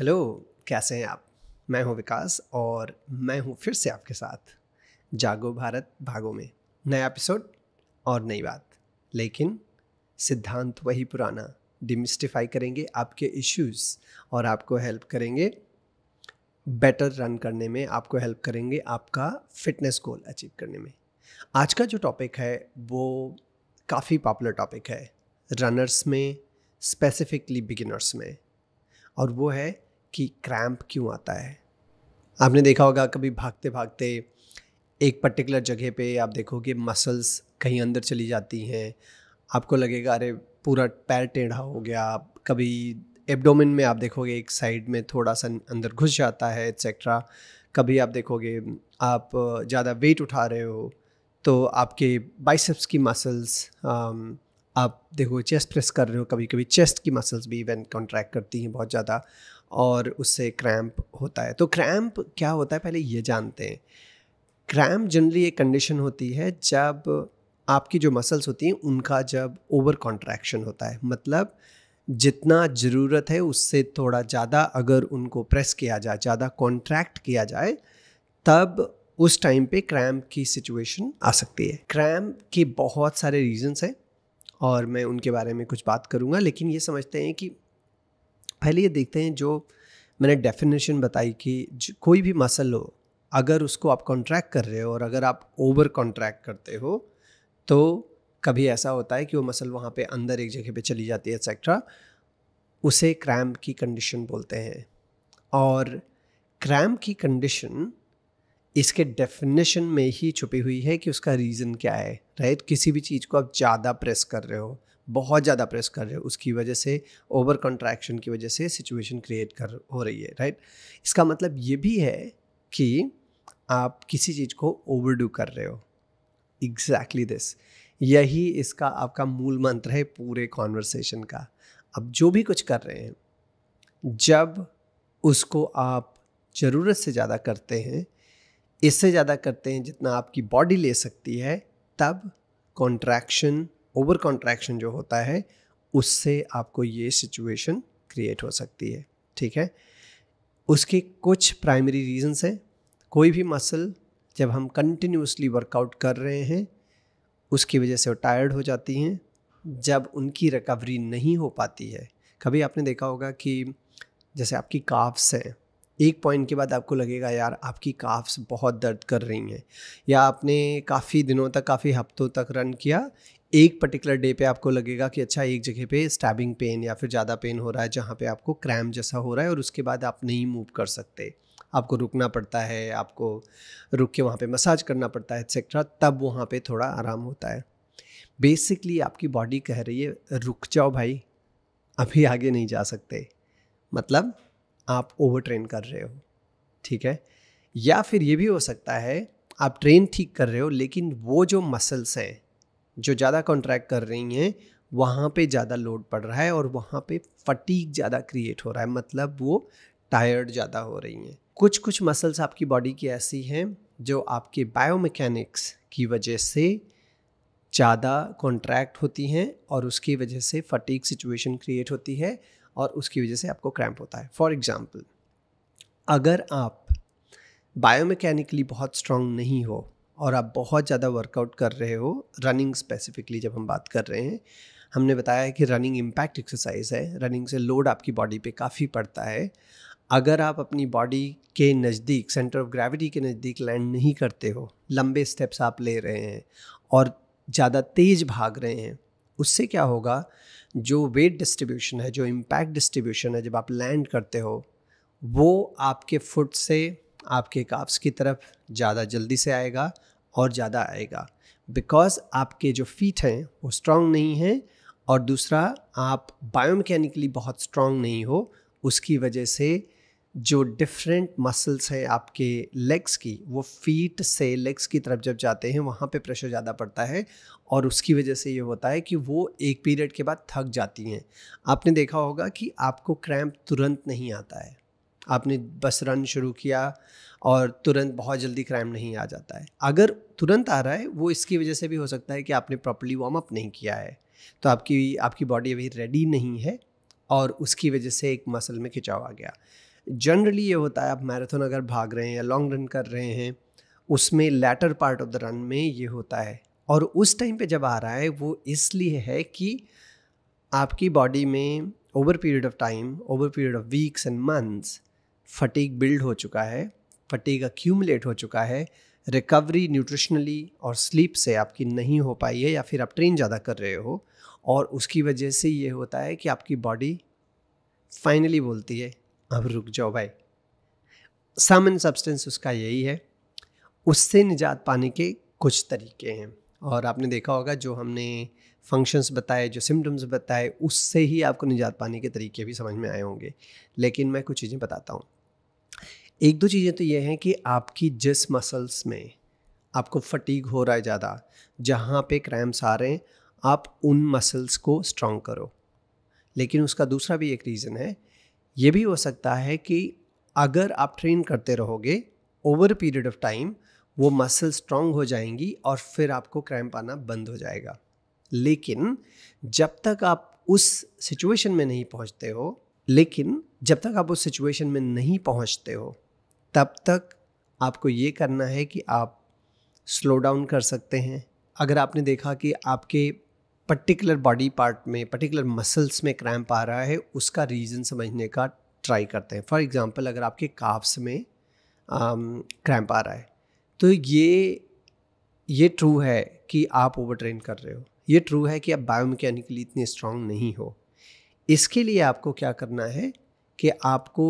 hello कैसे हैं आप मैं हूं विकास और मैं हूं फिर से आपके साथ जागो भारत भागो में नया एपिसोड और नई बात लेकिन सिद्धांत वही पुराना डिमिस्टिफाई करेंगे आपके इश्यूज और आपको हेल्प करेंगे बेटर रन करने में आपको हेल्प करेंगे आपका फिटनेस गोल अचीव करने में आज का जो टॉपिक है वो काफ़ी पॉपुलर टॉपिक है रनर्स में स्पेसिफिकली बिगिनर्स में और वो है कि क्रैम्प क्यों आता है आपने देखा होगा कभी भागते भागते एक पर्टिकुलर जगह पे आप देखोगे मसल्स कहीं अंदर चली जाती हैं आपको लगेगा अरे पूरा पैर टेढ़ा हो गया कभी एब्डोमिन में आप देखोगे एक साइड में थोड़ा सा अंदर घुस जाता है एक्सेट्रा कभी आप देखोगे आप ज़्यादा वेट उठा रहे हो तो आपके बाइसेप्स की मसल्स आप देखो चेस्ट प्रेस कर रहे हो कभी कभी चेस्ट की मसल्स भी इवन कॉन्ट्रैक्ट करती हैं बहुत ज़्यादा और उससे क्रैम्प होता है तो क्रैम्प क्या होता है पहले ये जानते हैं क्रैम्प जनरली एक कंडीशन होती है जब आपकी जो मसल्स होती हैं उनका जब ओवर कॉन्ट्रैक्शन होता है मतलब जितना ज़रूरत है उससे थोड़ा ज़्यादा अगर उनको प्रेस किया जाए ज़्यादा कॉन्ट्रैक्ट किया जाए तब उस टाइम पे क्रैम्प की सिचुएशन आ सकती है क्रैम्प के बहुत सारे रीजंस हैं और मैं उनके बारे में कुछ बात करूँगा लेकिन ये समझते हैं कि पहले ये देखते हैं जो मैंने डेफिनेशन बताई कि कोई भी मसल हो अगर उसको आप कॉन्ट्रैक्ट कर रहे हो और अगर आप ओवर कॉन्ट्रैक्ट करते हो तो कभी ऐसा होता है कि वो मसल वहाँ पे अंदर एक जगह पे चली जाती है एक्सेट्रा उसे क्रैम्प की कंडीशन बोलते हैं और क्रैम्प की कंडीशन इसके डेफिनेशन में ही छुपी हुई है कि उसका रीज़न क्या है राइट किसी भी चीज़ को आप ज़्यादा प्रेस कर रहे हो बहुत ज़्यादा प्रेस कर रहे हो उसकी वजह से ओवर कॉन्ट्रैक्शन की वजह से सिचुएशन क्रिएट कर हो रही है राइट इसका मतलब ये भी है कि आप किसी चीज़ को ओवरडू कर रहे हो एग्जैक्टली दिस यही इसका आपका मूल मंत्र है पूरे कॉन्वर्सेशन का अब जो भी कुछ कर रहे हैं जब उसको आप ज़रूरत से ज़्यादा करते हैं इससे ज़्यादा करते हैं जितना आपकी बॉडी ले सकती है तब कॉन्ट्रैक्शन ओवर कॉन्ट्रैक्शन जो होता है उससे आपको ये सिचुएशन क्रिएट हो सकती है ठीक है उसके कुछ प्राइमरी रीजंस हैं कोई भी मसल जब हम कंटिन्यूसली वर्कआउट कर रहे हैं उसकी वजह से वो टायर्ड हो जाती हैं जब उनकी रिकवरी नहीं हो पाती है कभी आपने देखा होगा कि जैसे आपकी काफ्स हैं एक पॉइंट के बाद आपको लगेगा यार आपकी काफ्स बहुत दर्द कर रही हैं या आपने काफ़ी दिनों तक काफ़ी हफ्तों तक रन किया एक पर्टिकुलर डे पे आपको लगेगा कि अच्छा एक जगह पे स्टैबिंग पेन या फिर ज़्यादा पेन हो रहा है जहाँ पे आपको क्रैम जैसा हो रहा है और उसके बाद आप नहीं मूव कर सकते आपको रुकना पड़ता है आपको रुक के वहाँ पे मसाज करना पड़ता है एक्सेट्रा तब वहाँ पे थोड़ा आराम होता है बेसिकली आपकी बॉडी कह रही है रुक जाओ भाई अभी आगे नहीं जा सकते मतलब आप ओवर ट्रेन कर रहे हो ठीक है या फिर ये भी हो सकता है आप ट्रेन ठीक कर रहे हो लेकिन वो जो मसल्स हैं जो ज़्यादा कॉन्ट्रैक्ट कर रही हैं वहाँ पे ज़्यादा लोड पड़ रहा है और वहाँ पे फटीक ज़्यादा क्रिएट हो रहा है मतलब वो टायर्ड ज़्यादा हो रही हैं कुछ कुछ मसल्स आपकी बॉडी की ऐसी हैं जो आपके मैकेनिक्स की वजह से ज़्यादा कॉन्ट्रैक्ट होती हैं और उसकी वजह से फटीक सिचुएशन क्रिएट होती है और उसकी वजह से आपको क्रैम्प होता है फॉर एग्ज़ाम्पल अगर आप बायोमेकेनिकली बहुत स्ट्रांग नहीं हो और आप बहुत ज़्यादा वर्कआउट कर रहे हो रनिंग स्पेसिफिकली जब हम बात कर रहे हैं हमने बताया कि रनिंग इम्पैक्ट एक्सरसाइज है रनिंग से लोड आपकी बॉडी पे काफ़ी पड़ता है अगर आप अपनी बॉडी के नज़दीक सेंटर ऑफ ग्रेविटी के नज़दीक लैंड नहीं करते हो लंबे स्टेप्स आप ले रहे हैं और ज़्यादा तेज़ भाग रहे हैं उससे क्या होगा जो वेट डिस्ट्रीब्यूशन है जो इम्पैक्ट डिस्ट्रीब्यूशन है जब आप लैंड करते हो वो आपके फुट से आपके काफ्स की तरफ ज़्यादा जल्दी से आएगा और ज़्यादा आएगा बिकॉज आपके जो फीट हैं वो स्ट्रांग नहीं हैं और दूसरा आप बायोमैकेनिकली बहुत स्ट्रांग नहीं हो उसकी वजह से जो डिफरेंट मसल्स हैं आपके लेग्स की वो फीट से लेग्स की तरफ जब जाते हैं वहाँ पे प्रेशर ज़्यादा पड़ता है और उसकी वजह से ये होता है कि वो एक पीरियड के बाद थक जाती हैं आपने देखा होगा कि आपको क्रैम्प तुरंत नहीं आता है आपने बस रन शुरू किया और तुरंत बहुत जल्दी क्रैम्प नहीं आ जाता है अगर तुरंत आ रहा है वो इसकी वजह से भी हो सकता है कि आपने प्रॉपरली वार्म अप नहीं किया है तो आपकी आपकी बॉडी अभी रेडी नहीं है और उसकी वजह से एक मसल में खिंचाव आ गया जनरली ये होता है आप मैराथन अगर भाग रहे हैं या लॉन्ग रन कर रहे हैं उसमें latter part of the run में ये होता है और उस टाइम पे जब आ रहा है वो इसलिए है कि आपकी बॉडी में over period of time over period of weeks and months fatigue build हो चुका है फटीक अक्यूमुलेट हो चुका है रिकवरी न्यूट्रिशनली और स्लीप से आपकी नहीं हो पाई है या फिर आप ट्रेन ज़्यादा कर रहे हो और उसकी वजह से ये होता है कि आपकी बॉडी फाइनली बोलती है अब रुक जाओ भाई सामन सब्सटेंस उसका यही है उससे निजात पाने के कुछ तरीके हैं और आपने देखा होगा जो हमने फंक्शंस बताए जो सिम्टम्स बताए उससे ही आपको निजात पाने के तरीके भी समझ में आए होंगे लेकिन मैं कुछ चीज़ें बताता हूँ एक दो चीज़ें तो ये हैं कि आपकी जिस मसल्स में आपको फटीक हो रहा है ज़्यादा जहाँ पे क्रैम्स आ रहे हैं आप उन मसल्स को स्ट्रॉन्ग करो लेकिन उसका दूसरा भी एक रीज़न है ये भी हो सकता है कि अगर आप ट्रेन करते रहोगे ओवर पीरियड ऑफ टाइम वो मसल स्ट्रांग हो जाएंगी और फिर आपको क्रैम्प आना बंद हो जाएगा लेकिन जब तक आप उस सिचुएशन में नहीं पहुंचते हो लेकिन जब तक आप उस सिचुएशन में नहीं पहुंचते हो तब तक आपको ये करना है कि आप स्लो डाउन कर सकते हैं अगर आपने देखा कि आपके पर्टिकुलर बॉडी पार्ट में पर्टिकुलर मसल्स में क्रैम्प आ रहा है उसका रीज़न समझने का ट्राई करते हैं फॉर एग्ज़ाम्पल अगर आपके काफ्स में क्रैम्प um, आ रहा है तो ये ये ट्रू है कि आप ओवर ट्रेन कर रहे हो ये ट्रू है कि आप बायोमैकेनिकली इतने स्ट्रांग नहीं हो इसके लिए आपको क्या करना है कि आपको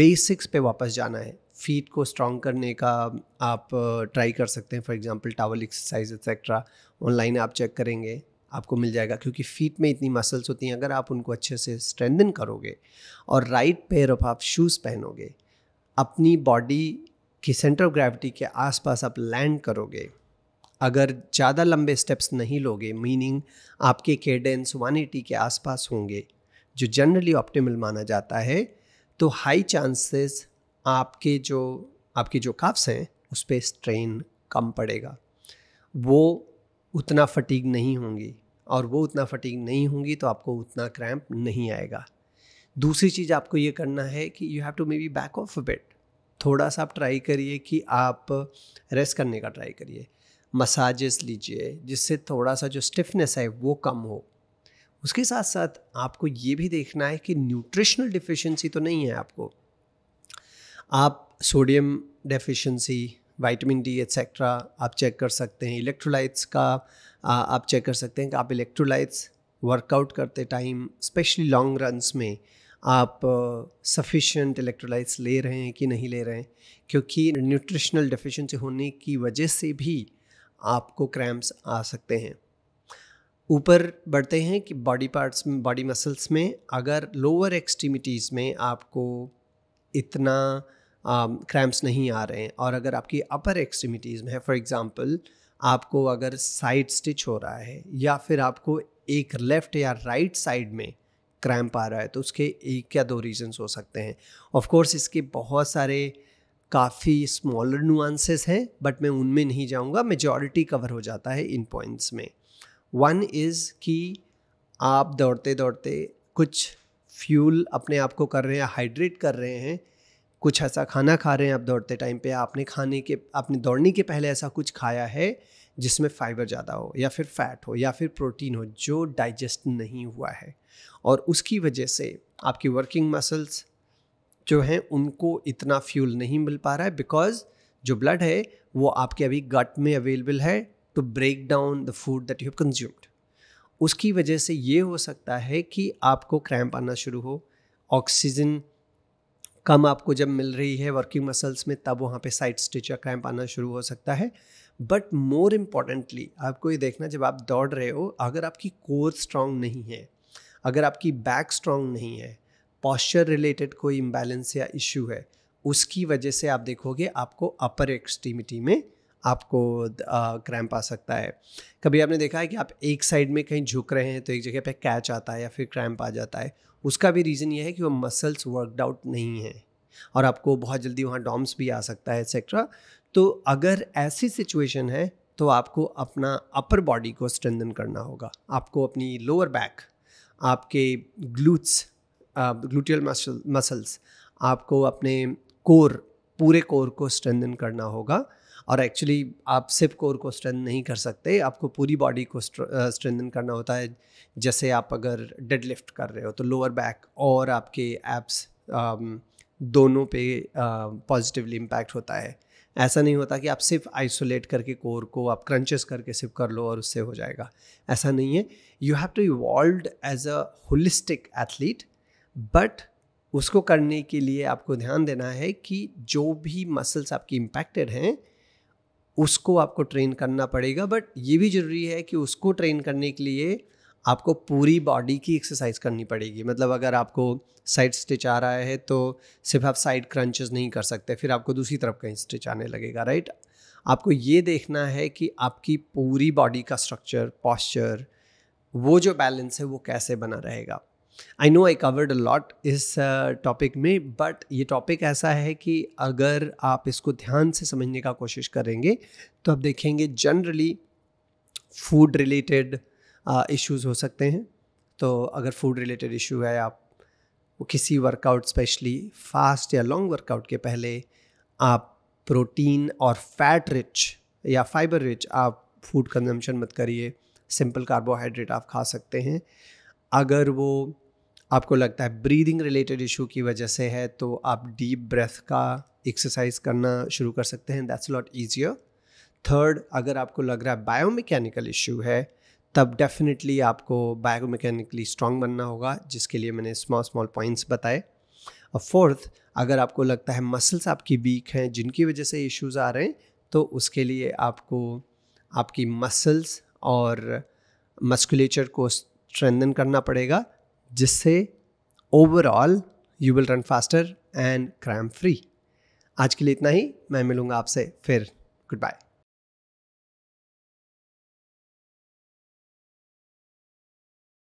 बेसिक्स पे वापस जाना है फीट को स्ट्रॉन्ग करने का आप ट्राई uh, कर सकते हैं for example towel exercise etcetera online आप चेक करेंगे आपको मिल जाएगा क्योंकि फीट में इतनी मसल्स होती हैं अगर आप उनको अच्छे से स्ट्रेंदन करोगे और राइट पेयर ऑफ आप शूज़ पहनोगे अपनी बॉडी की सेंटर ऑफ ग्रेविटी के आसपास आप लैंड करोगे अगर ज़्यादा लंबे स्टेप्स नहीं लोगे मीनिंग आपके केडेंस 180 के आसपास होंगे जो जनरली ऑप्टिमल माना जाता है तो हाई चांसेस आपके जो आपके जो काफ्स हैं उस पर स्ट्रेन कम पड़ेगा वो उतना फटीक नहीं होंगी और वो उतना फटीक नहीं होंगी तो आपको उतना क्रैम्प नहीं आएगा दूसरी चीज़ आपको ये करना है कि you have to maybe back of bed थोड़ा सा आप ट्राई करिए कि आप रेस्ट करने का ट्राई करिए मसाजेस लीजिए जिससे थोड़ा सा जो स्टिफनेस है वो कम हो उसके साथ साथ आपको ये भी देखना है कि न्यूट्रिशनल डिफिशेंसी तो नहीं है आपको आप sodium deficiency vitamin D etcetera आप चेक कर सकते हैं इलेक्ट्रोलाइट्स का आ, आप चेक कर सकते हैं कि आप इलेक्ट्रोलाइट्स वर्कआउट करते टाइम स्पेशली लॉन्ग रन्स में आप सफिशेंट इलेक्ट्रोलाइट्स ले रहे हैं कि नहीं ले रहे हैं क्योंकि न्यूट्रिशनल डेफिशिएंसी होने की वजह से भी आपको क्रैम्प्स आ सकते हैं ऊपर बढ़ते हैं कि बॉडी पार्ट्स में बॉडी मसल्स में अगर लोअर एक्सट्रीमिटीज़ में आपको इतना क्रैम्प्स um, नहीं आ रहे हैं और अगर आपकी अपर एक्सट्रीमिटीज़ में है फॉर एग्ज़ाम्पल आपको अगर साइड स्टिच हो रहा है या फिर आपको एक लेफ़्ट या राइट साइड में क्रैम्प आ रहा है तो उसके एक या दो रीजंस हो सकते हैं ऑफ कोर्स इसके बहुत सारे काफ़ी स्मॉलर नुआंसेस हैं बट मैं उनमें नहीं जाऊंगा मेजॉरिटी कवर हो जाता है इन पॉइंट्स में वन इज़ कि आप दौड़ते दौड़ते कुछ फ्यूल अपने आप को कर रहे हैं हाइड्रेट कर रहे हैं कुछ ऐसा खाना खा रहे हैं आप दौड़ते टाइम पे आपने खाने के आपने दौड़ने के पहले ऐसा कुछ खाया है जिसमें फाइबर ज़्यादा हो या फिर फैट हो या फिर प्रोटीन हो जो डाइजेस्ट नहीं हुआ है और उसकी वजह से आपकी वर्किंग मसल्स जो हैं उनको इतना फ्यूल नहीं मिल पा रहा है बिकॉज जो ब्लड है वो आपके अभी गट में अवेलेबल है to break down the food that you have consumed उसकी वजह से ये हो सकता है कि आपको क्रैम्प आना शुरू हो ऑक्सीजन कम आपको जब मिल रही है वर्किंग मसल्स में तब वहाँ पे साइड स्टिच या क्रैम्प आना शुरू हो सकता है बट मोर इम्पॉर्टेंटली आपको ये देखना जब आप दौड़ रहे हो अगर आपकी कोर स्ट्रांग नहीं है अगर आपकी बैक स्ट्रांग नहीं है पॉस्चर रिलेटेड कोई इम्बैलेंस या इश्यू है उसकी वजह से आप देखोगे आपको अपर एक्सट्रीमिटी में आपको क्रैम्प आ सकता है कभी आपने देखा है कि आप एक साइड में कहीं झुक रहे हैं तो एक जगह पे कैच आता है या फिर क्रैम्प आ जाता है उसका भी रीज़न ये है कि वो मसल्स वर्कड आउट नहीं है और आपको बहुत जल्दी वहाँ डॉम्स भी आ सकता है एक्सेट्रा तो अगर ऐसी सिचुएशन है तो आपको अपना अपर बॉडी को स्ट्रेंथन करना होगा आपको अपनी लोअर बैक आपके ग्लूट्स ग्लूटियल मसल मसल्स आपको अपने कोर पूरे कोर को स्ट्रेंथन करना होगा और एक्चुअली आप सिर्फ कोर को स्ट्रेंथ नहीं कर सकते आपको पूरी बॉडी को स्ट्रेंथन करना होता है जैसे आप अगर डेडलिफ्ट कर रहे हो तो लोअर बैक और आपके एप्स दोनों पे पॉजिटिवली इम्पैक्ट होता है ऐसा नहीं होता कि आप सिर्फ आइसोलेट करके कोर को आप क्रंचेस करके सिर्फ कर लो और उससे हो जाएगा ऐसा नहीं है you have to evolve as a holistic athlete but उसको करने के लिए आपको ध्यान देना है कि जो भी मसल्स आपकी इम्पैक्टेड हैं उसको आपको ट्रेन करना पड़ेगा बट ये भी ज़रूरी है कि उसको ट्रेन करने के लिए आपको पूरी बॉडी की एक्सरसाइज करनी पड़ेगी मतलब अगर आपको साइड स्टिच आ रहा है तो सिर्फ आप साइड क्रंचेस नहीं कर सकते फिर आपको दूसरी तरफ कहीं स्टिच आने लगेगा राइट आपको ये देखना है कि आपकी पूरी बॉडी का स्ट्रक्चर पॉस्चर वो जो बैलेंस है वो कैसे बना रहेगा I know I covered lot इस टॉपिक uh, में बट ये टॉपिक ऐसा है कि अगर आप इसको ध्यान से समझने का कोशिश करेंगे तो आप देखेंगे जनरली फूड रिलेटेड इश्यूज हो सकते हैं तो अगर फूड रिलेटेड इशू है आप किसी वर्कआउट स्पेशली फास्ट या लॉन्ग वर्कआउट के पहले आप प्रोटीन और फैट रिच या फाइबर रिच आप फूड कंजम्पशन मत करिए सिंपल कार्बोहाइड्रेट आप खा सकते हैं अगर वो आपको लगता है ब्रीदिंग रिलेटेड इशू की वजह से है तो आप डीप ब्रेथ का एक्सरसाइज करना शुरू कर सकते हैं दैट्स नॉट ईजियर थर्ड अगर आपको लग रहा है मैकेनिकल इशू है तब डेफिनेटली आपको बायोमेकेनिकली स्ट्रांग बनना होगा जिसके लिए मैंने स्मॉल स्मॉल पॉइंट्स बताए और फोर्थ अगर आपको लगता है मसल्स आपकी वीक हैं जिनकी वजह से इश्यूज़ आ रहे हैं तो उसके लिए आपको आपकी मसल्स और मस्कुलेचर को स्ट्रेंदन करना पड़ेगा जिससे overall you will run faster and cramp free आज के लिए इतना ही मैं मिलूंगा आपसे फिर गुड बाय